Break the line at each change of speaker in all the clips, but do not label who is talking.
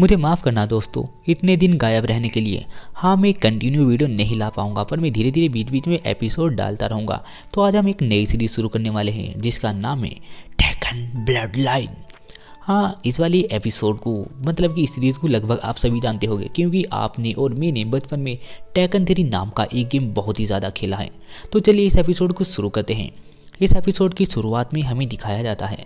मुझे माफ़ करना दोस्तों इतने दिन गायब रहने के लिए हाँ मैं कंटिन्यू वीडियो नहीं ला पाऊँगा पर मैं धीरे धीरे बीच बीच में एपिसोड डालता रहूँगा तो आज हम एक नई सीरीज शुरू करने वाले हैं जिसका नाम है टेकन ब्लड लाइन हाँ इस वाली एपिसोड को मतलब कि इस सीरीज़ को लगभग आप सभी जानते होंगे क्योंकि आपने और मैंने बचपन में टेकन थेरी नाम का एक गेम बहुत ही ज़्यादा खेला है तो चलिए इस एपिसोड को शुरू करते हैं इस एपिसोड की शुरुआत में हमें दिखाया जाता है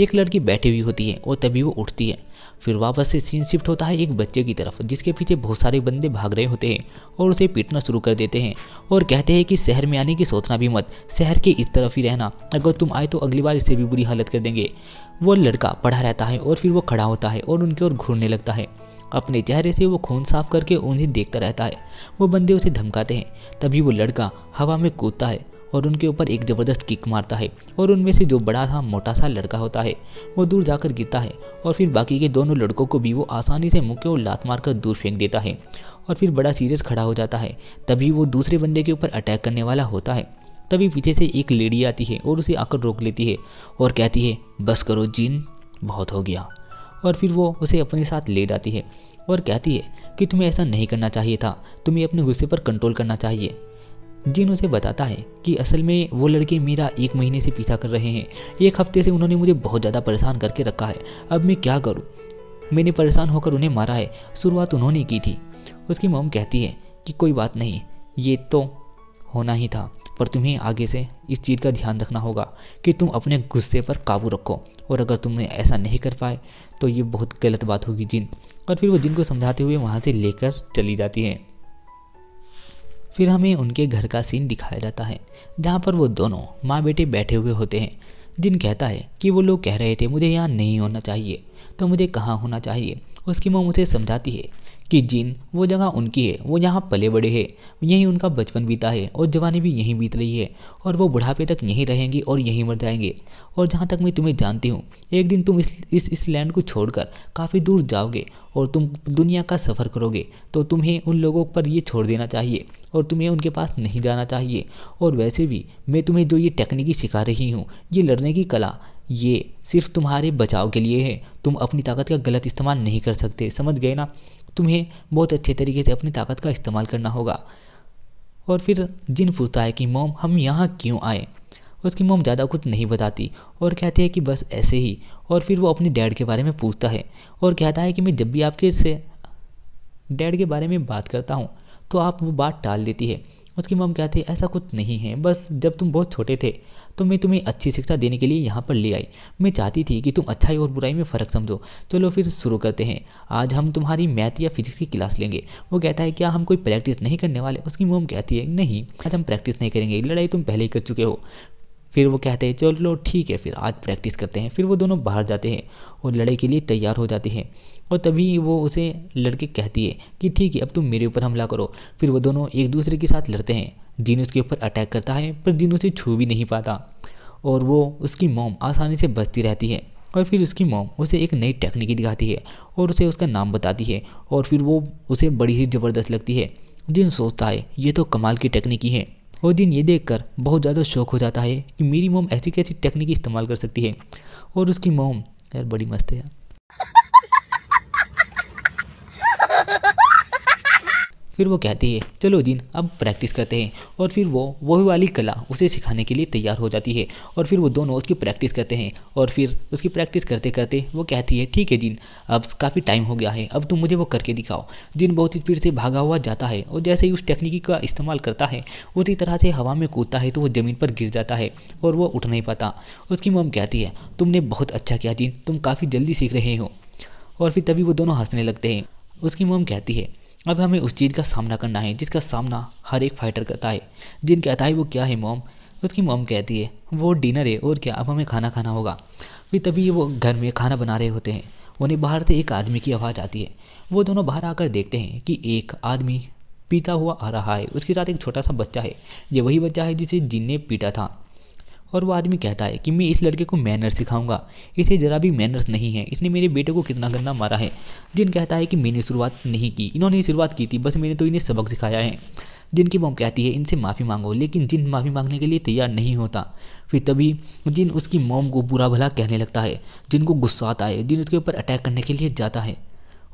एक लड़की बैठी हुई होती है और तभी वो उठती है फिर वापस से सीन शिफ्ट होता है एक बच्चे की तरफ जिसके पीछे बहुत सारे बंदे भाग रहे होते हैं और उसे पीटना शुरू कर देते हैं और कहते हैं कि शहर में आने की सोचना भी मत शहर के इस तरफ ही रहना अगर तुम आए तो अगली बार इससे भी बुरी हालत कर देंगे वो लड़का पढ़ा रहता है और फिर वो खड़ा होता है और उनके ओर घूरने लगता है अपने चेहरे से वो खून साफ करके उन्हें देखता रहता है वो बंदे उसे धमकाते हैं तभी वो लड़का हवा में कूदता है और उनके ऊपर एक ज़बरदस्त किक मारता है और उनमें से जो बड़ा सा मोटा सा लड़का होता है वो दूर जाकर गिरता है और फिर बाकी के दोनों लड़कों को भी वो आसानी से मुक्के और लात मारकर दूर फेंक देता है और फिर बड़ा सीरियस खड़ा हो जाता है तभी वो दूसरे बंदे के ऊपर अटैक करने वाला होता है तभी पीछे से एक लेडी आती है और उसे आकर रोक लेती है और कहती है बस करो जीन बहुत हो गया और फिर वो उसे अपने साथ ले जाती है और कहती है कि तुम्हें ऐसा नहीं करना चाहिए था तुम्हें अपने गुस्से पर कंट्रोल करना चाहिए जिन उसे बताता है कि असल में वो लड़के मेरा एक महीने से पीछा कर रहे हैं एक हफ्ते से उन्होंने मुझे बहुत ज़्यादा परेशान करके रखा है अब मैं क्या करूँ मैंने परेशान होकर उन्हें मारा है शुरुआत उन्होंने की थी उसकी मोम कहती है कि कोई बात नहीं ये तो होना ही था पर तुम्हें आगे से इस चीज़ का ध्यान रखना होगा कि तुम अपने गुस्से पर काबू रखो और अगर तुमने ऐसा नहीं कर पाए तो ये बहुत गलत बात होगी जिन और फिर वो जिन को समझाते हुए वहाँ से लेकर चली जाती है फिर हमें उनके घर का सीन दिखाया जाता है जहाँ पर वो दोनों माँ बेटे बैठे हुए होते हैं जिन कहता है कि वो लोग कह रहे थे मुझे यहाँ नहीं होना चाहिए तो मुझे कहाँ होना चाहिए उसकी माँ मुझे समझाती है कि जिन वो जगह उनकी है वो यहाँ पले बड़े हैं यहीं उनका बचपन बीता है और जवानी भी यहीं बीत रही है और वो बुढ़ापे तक यहीं रहेंगे और यहीं मर जाएंगे और जहाँ तक मैं तुम्हें जानती हूँ एक दिन तुम इस इस, इस लैंड को छोड़कर काफ़ी दूर जाओगे और तुम दुनिया का सफ़र करोगे तो तुम्हें उन लोगों पर ये छोड़ देना चाहिए और तुम्हें उनके पास नहीं जाना चाहिए और वैसे भी मैं तुम्हें जो ये टेक्निकी सिखा रही हूँ ये लड़ने की कला ये सिर्फ तुम्हारे बचाव के लिए है तुम अपनी ताकत का गलत इस्तेमाल नहीं कर सकते समझ गए ना तुम्हें बहुत अच्छे तरीके से अपनी ताकत का इस्तेमाल करना होगा और फिर जिन पूछता है कि मोम हम यहाँ क्यों आए उसकी मोम ज़्यादा कुछ नहीं बताती और कहती है कि बस ऐसे ही और फिर वो अपने डैड के बारे में पूछता है और कहता है कि मैं जब भी आपके से डैड के बारे में बात करता हूँ तो आप वो बात टाल देती है उसकी मम थी ऐसा कुछ नहीं है बस जब तुम बहुत छोटे थे तो मैं तुम्हें अच्छी शिक्षा देने के लिए यहाँ पर ले आई मैं चाहती थी कि तुम अच्छाई और बुराई में फ़र्क समझो चलो फिर शुरू करते हैं आज हम तुम्हारी मैथ या फिजिक्स की क्लास लेंगे वो कहता है क्या हम कोई प्रैक्टिस नहीं करने वाले उसकी मोम कहती है नहीं आज हम प्रैक्टिस नहीं करेंगे लड़ाई तुम पहले ही कर चुके हो फिर वो कहते हैं चलो ठीक है फिर आज प्रैक्टिस करते हैं फिर वो दोनों बाहर जाते हैं और लड़ाई के लिए तैयार हो जाते हैं और तभी वो उसे लड़के कहती है कि ठीक है अब तुम मेरे ऊपर हमला करो फिर वो दोनों एक दूसरे के साथ लड़ते हैं जीन उसके ऊपर अटैक करता है पर जीन उसे छू भी नहीं पाता और वो उसकी मोम आसानी से बचती रहती है और फिर उसकी मोम उसे एक नई टेक्निक दिखाती है और उसे उसका नाम बताती है और फिर वो उसे बड़ी ही ज़बरदस्त लगती है जिन सोचता है ये तो कमाल की टेक्निक ही है और दिन ये देखकर बहुत ज़्यादा शौक हो जाता है कि मेरी मोम ऐसी कैसी टेक्निक इस्तेमाल कर सकती है और उसकी मोम यार बड़ी मस्त है यार फिर वो कहती है चलो जीन अब प्रैक्टिस करते हैं और फिर वो वही वाली कला उसे सिखाने के लिए तैयार हो जाती है और फिर वो दोनों उसकी प्रैक्टिस करते हैं और फिर उसकी प्रैक्टिस करते करते वो कहती है ठीक है जीन अब काफ़ी टाइम हो गया है अब तुम मुझे वो करके दिखाओ जिन बहुत ही फिर से भागा हुआ जाता है और जैसे ही उस टेक्निक का इस्तेमाल करता है उसी तरह से हवा में कूदता है तो वो ज़मीन पर गिर जाता है और वो उठ नहीं पाता उसकी मम कहती है तुमने बहुत अच्छा किया जिन तुम काफ़ी जल्दी सीख रहे हो और फिर तभी वो दोनों हंसने लगते हैं उसकी मम कहती है अब हमें उस चीज़ का सामना करना है जिसका सामना हर एक फाइटर करता है जिन कहता है वो क्या है मोम उसकी मोम कहती है वो डिनर है और क्या अब हमें खाना खाना होगा फिर तभी वो घर में खाना बना रहे होते हैं उन्हें बाहर से एक आदमी की आवाज़ आती है वो दोनों बाहर आकर देखते हैं कि एक आदमी पीता हुआ आ रहा है उसके साथ एक छोटा सा बच्चा है ये वही बच्चा है जिसे जिन ने पीटा था और वो आदमी कहता है कि मैं इस लड़के को मैनर सिखाऊंगा इसे ज़रा भी मैनर्स नहीं है इसने मेरे बेटे को कितना गंदा मारा है जिन कहता है कि मैंने शुरुआत नहीं की इन्होंने ही शुरुआत की थी बस मैंने तो इन्हें सबक सिखाया है जिनकी मोम कहती है इनसे माफ़ी मांगो लेकिन जिन माफ़ी मांगने के लिए तैयार नहीं होता फिर तभी जिन उसकी मोम को बुरा भला कहने लगता है जिनको गुस्सा आता है जिन उसके ऊपर अटैक करने के लिए जाता है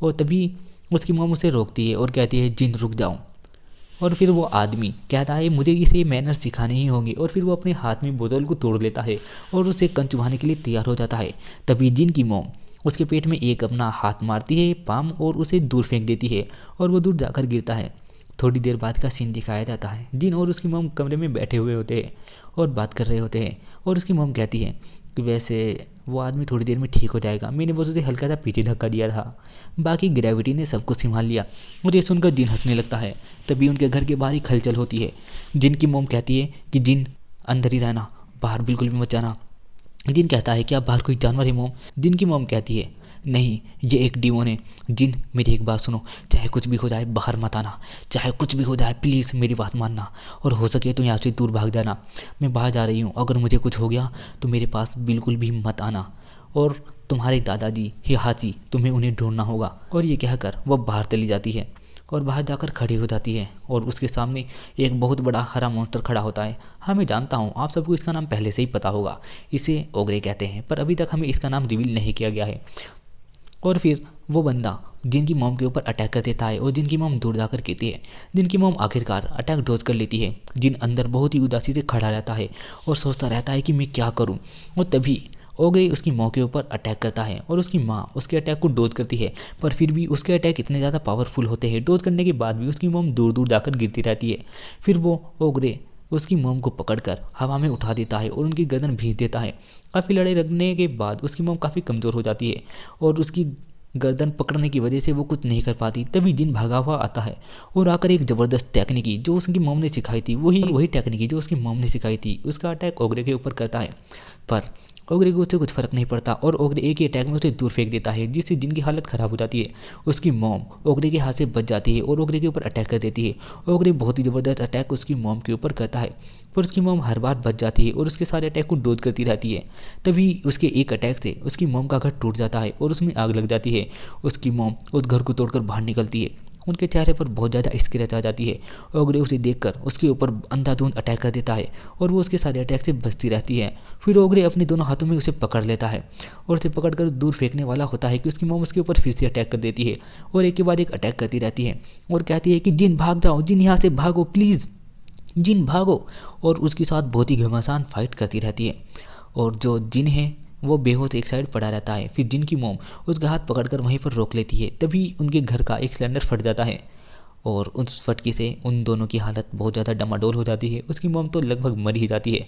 और तभी उसकी मोम उसे रोकती है और कहती है जिन रुक जाओ और फिर वो आदमी कहता है मुझे इसे मैनर सिखाने ही होंगे और फिर वो अपने हाथ में बोतल को तोड़ लेता है और उसे कन चुभाने के लिए तैयार हो जाता है तभी जिन की मोम उसके पेट में एक अपना हाथ मारती है पाम और उसे दूर फेंक देती है और वो दूर जाकर गिरता है थोड़ी देर बाद का सीन दिखाया जाता है जिन और उसकी मोम कमरे में बैठे हुए होते हैं और बात कर रहे होते हैं और उसकी मोम कहती है कि वैसे वो आदमी थोड़ी देर में ठीक हो जाएगा मैंने बस उसे हल्का सा पीछे धक्का दिया था बाकी ग्रेविटी ने सबको संभाल लिया और ये सुनकर जिन हंसने लगता है तभी उनके घर के बाहर ही खलचल होती है जिन की मोम कहती है कि जिन अंदर ही रहना बाहर बिल्कुल भी मत जाना जिन कहता है कि आप बाहर कोई जानवर है मोम जिन की मोम कहती है नहीं ये एक डीमोन है जिन मेरी एक बात सुनो चाहे कुछ भी हो जाए बाहर मत आना चाहे कुछ भी हो जाए प्लीज़ मेरी बात मानना और हो सके तो यहाँ से दूर भाग जाना मैं बाहर जा रही हूँ अगर मुझे कुछ हो गया तो मेरे पास बिल्कुल भी मत आना और तुम्हारे दादाजी ही हाजी तुम्हें उन्हें ढूंढना होगा और ये कहकर वह बाहर चली जाती है और बाहर जाकर खड़ी हो जाती है और उसके सामने एक बहुत बड़ा हरा मॉन्स्टर खड़ा होता है हाँ मैं जानता हूँ आप सबको इसका नाम पहले से ही पता होगा इसे ओगरे कहते हैं पर अभी तक हमें इसका नाम रिवील नहीं किया गया है और फिर वो बंदा जिनकी मोम के ऊपर अटैक कर देता है और जिनकी मोम दूर जाकर कहती है जिनकी मोम आखिरकार अटैक डोज कर लेती है जिन अंदर बहुत ही उदासी से खड़ा रहता है और सोचता रहता है कि मैं क्या करूँ और तभी ओगरे उसकी माँ के ऊपर अटैक करता है और उसकी माँ उसके अटैक को डोज करती है पर फिर भी उसके अटैक इतने ज़्यादा पावरफुल होते हैं डोज करने के बाद भी उसकी मोम दूर दूर जाकर गिरती रहती है फिर वो ओगरे उसकी मोम को पकड़कर हवा में उठा देता है और उनकी गर्दन भींच देता है काफ़ी लड़ाई रखने के बाद उसकी मोम काफ़ी कमज़ोर हो जाती है और उसकी गर्दन पकड़ने की वजह से वो कुछ नहीं कर पाती तभी जिन भागा हुआ आता है और आकर एक ज़बरदस्त टेक्निकी जो उसकी मोम ने सिखाई थी वही वही टेक्निकी जो उसकी मोम ने सिखाई थी उसका अटैक ओगरे के ऊपर करता है पर ओगरे को उससे कुछ फ़र्क नहीं पड़ता और ओगरे एक ही अटैक में उसे दूर फेंक देता है जिससे जिनकी हालत ख़राब हो जाती है उसकी मोम ओगरे के हाथ से बच जाती है और ओगरे के ऊपर अटैक कर देती है ओगरे बहुत ही ज़बरदस्त अटैक उसकी मोम के ऊपर करता है पर उसकी मोम हर बार बच जाती है और उसके सारे अटैक को डोज करती रहती है तभी उसके एक अटैक से उसकी मोम का घर टूट जाता है और उसमें आग लग जाती है उसकी मोम उस घर को तोड़कर बाहर निकलती है उनके चेहरे पर बहुत ज़्यादा स्क्रैच आ जाती है ओगरे उसे देखकर उसके ऊपर अंधाधुंध अटैक कर देता है और वो उसके सारे अटैक से बचती रहती है फिर ओगरे अपने दोनों हाथों में उसे पकड़ लेता है और उसे पकड़कर दूर फेंकने वाला होता है कि उसकी मोम उसके ऊपर फिर से अटैक कर देती है और एक के बाद एक अटैक करती रहती है और कहती है कि जिन भाग जाओ जिन यहाँ से भागो प्लीज़ जिन भागो और उसके साथ बहुत ही घमासान फाइट करती रहती है और जो जिन है वो बेहोश एक साइड पड़ा रहता है फिर जिन की मोम उसका हाथ पकड़कर वहीं पर रोक लेती है तभी उनके घर का एक सिलेंडर फट जाता है और उस फटके से उन दोनों की हालत बहुत ज़्यादा डमाडोल हो जाती है उसकी मोम तो लगभग मर ही जाती है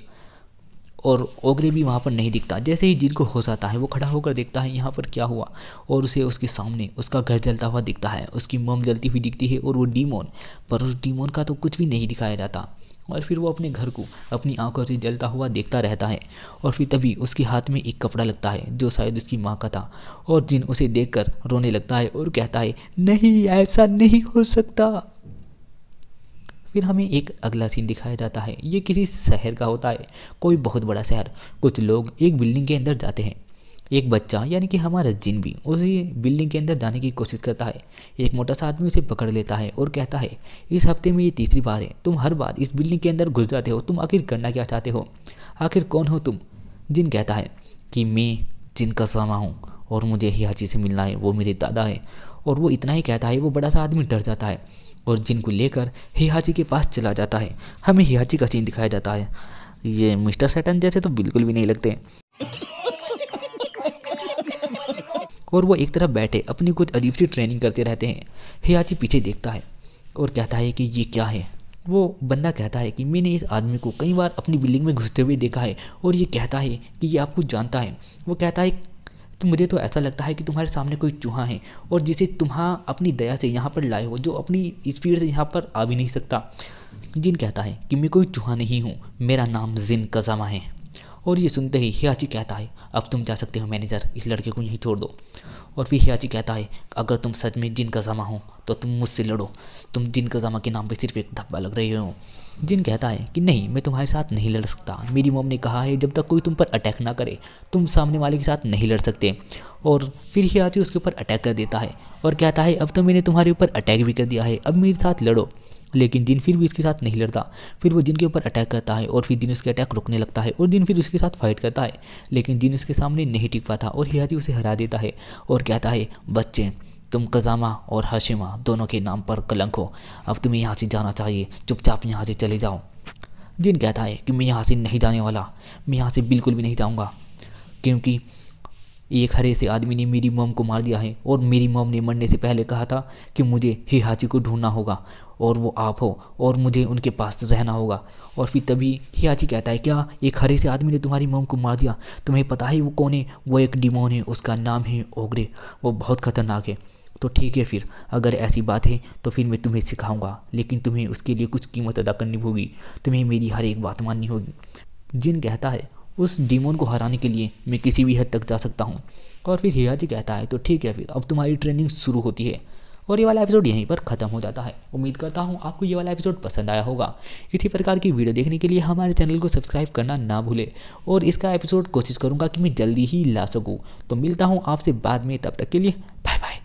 और ओगरे भी वहाँ पर नहीं दिखता जैसे ही जिनको होश आता है वो खड़ा होकर देखता है यहाँ पर क्या हुआ और उसे उसके सामने उसका घर जलता हुआ दिखता है उसकी मोम जलती हुई दिखती है और वो डीमोन पर उस डीमोन का तो कुछ भी नहीं दिखाया जाता और फिर वो अपने घर को अपनी आंखों से जलता हुआ देखता रहता है और फिर तभी उसके हाथ में एक कपड़ा लगता है जो शायद उसकी माँ का था और जिन उसे देखकर रोने लगता है और कहता है नहीं ऐसा नहीं हो सकता फिर हमें एक अगला सीन दिखाया जाता है ये किसी शहर का होता है कोई बहुत बड़ा शहर कुछ लोग एक बिल्डिंग के अंदर जाते हैं एक बच्चा यानी कि हमारा जिन भी उसी बिल्डिंग के अंदर जाने की कोशिश करता है एक मोटा सा आदमी उसे पकड़ लेता है और कहता है इस हफ्ते में ये तीसरी बार है तुम हर बार इस बिल्डिंग के अंदर घुस जाते हो तुम आखिर करना क्या चाहते हो आखिर कौन हो तुम जिन कहता है कि मैं जिन का सामा हूँ और मुझे हियाची से मिलना है वो मेरे दादा है और वो इतना ही कहता है वो बड़ा सा आदमी डर जाता है और जिनको लेकर हियाची के पास चला जाता है हमें हियाची का सीन दिखाया जाता है ये मिस्टर सैटन जैसे तो बिल्कुल भी नहीं लगते और वो एक तरफ बैठे अपनी कुछ अजीब सी ट्रेनिंग करते रहते हैं हयाची पीछे देखता है और कहता है कि ये क्या है वो बंदा कहता है कि मैंने इस आदमी को कई बार अपनी बिल्डिंग में घुसते हुए देखा है और ये कहता है कि ये आपको जानता है वो कहता है तो मुझे तो ऐसा लगता है कि तुम्हारे सामने कोई चूहा है और जिसे तुम्हारा अपनी दया से यहाँ पर लाए हो जो अपनी स्पीड से यहाँ पर आ भी नहीं सकता जिन कहता है कि मैं कोई चूहा नहीं हूँ मेरा नाम जिन कजामा है और ये सुनते ही हियाची कहता है अब तुम जा सकते हो मैनेजर इस लड़के को यहीं छोड़ दो और फिर हियाची कहता है अगर तुम सच में जिन का जमा हो तो तुम मुझसे लड़ो तुम जिन का जमा के नाम पर सिर्फ एक धब्बा लग रहे हो जिन कहता है कि नहीं मैं तुम्हारे साथ नहीं लड़ सकता मेरी मोम ने कहा है जब तक कोई तुम पर अटैक ना करे तुम सामने वाले के साथ नहीं लड़ सकते और फिर हियाची उसके ऊपर अटैक कर देता है और कहता है अब तो मैंने तुम्हारे ऊपर अटैक भी कर दिया है अब मेरे साथ लड़ो लेकिन जिन फिर भी इसके साथ नहीं लड़ता फिर वो जिन के ऊपर अटैक करता है और फिर जिन उसके अटैक रुकने लगता है और जिन फिर उसके साथ फाइट करता है लेकिन जिन उसके सामने नहीं टिक पाता और हिराती उसे हरा देता है और कहता है बच्चे तुम कजामा और हशिमा दोनों के नाम पर कलंक हो अब तुम्हें यहाँ से जाना चाहिए चुपचाप यहाँ से चले जाओ जिन कहता है कि मैं यहाँ से नहीं जाने वाला मैं यहाँ से बिल्कुल भी नहीं जाऊँगा क्योंकि एक हरे से आदमी ने मेरी मोम को मार दिया है और मेरी मोम ने मरने से पहले कहा था कि मुझे हिहाची को ढूंढना होगा और वो आप हो और मुझे उनके पास रहना होगा और फिर तभी हियाची कहता है क्या एक हरे से आदमी ने तुम्हारी मोम को मार दिया तुम्हें पता है वो कौन है वो एक डिमोन है उसका नाम है ओगरे वो बहुत ख़तरनाक है तो ठीक है फिर अगर ऐसी बात है तो फिर मैं तुम्हें सिखाऊंगा लेकिन तुम्हें उसके लिए कुछ कीमत अदा करनी होगी तुम्हें मेरी हर एक बात माननी होगी जिन कहता है उस डीमोन को हराने के लिए मैं किसी भी हद तक जा सकता हूँ और फिर हिराजी कहता है तो ठीक है फिर अब तुम्हारी ट्रेनिंग शुरू होती है और ये वाला एपिसोड यहीं पर ख़त्म हो जाता है उम्मीद करता हूँ आपको ये वाला एपिसोड पसंद आया होगा इसी प्रकार की वीडियो देखने के लिए हमारे चैनल को सब्सक्राइब करना ना भूलें और इसका एपिसोड कोशिश करूँगा कि मैं जल्दी ही ला सकूँ तो मिलता हूँ आपसे बाद में तब तक के लिए बाय बाय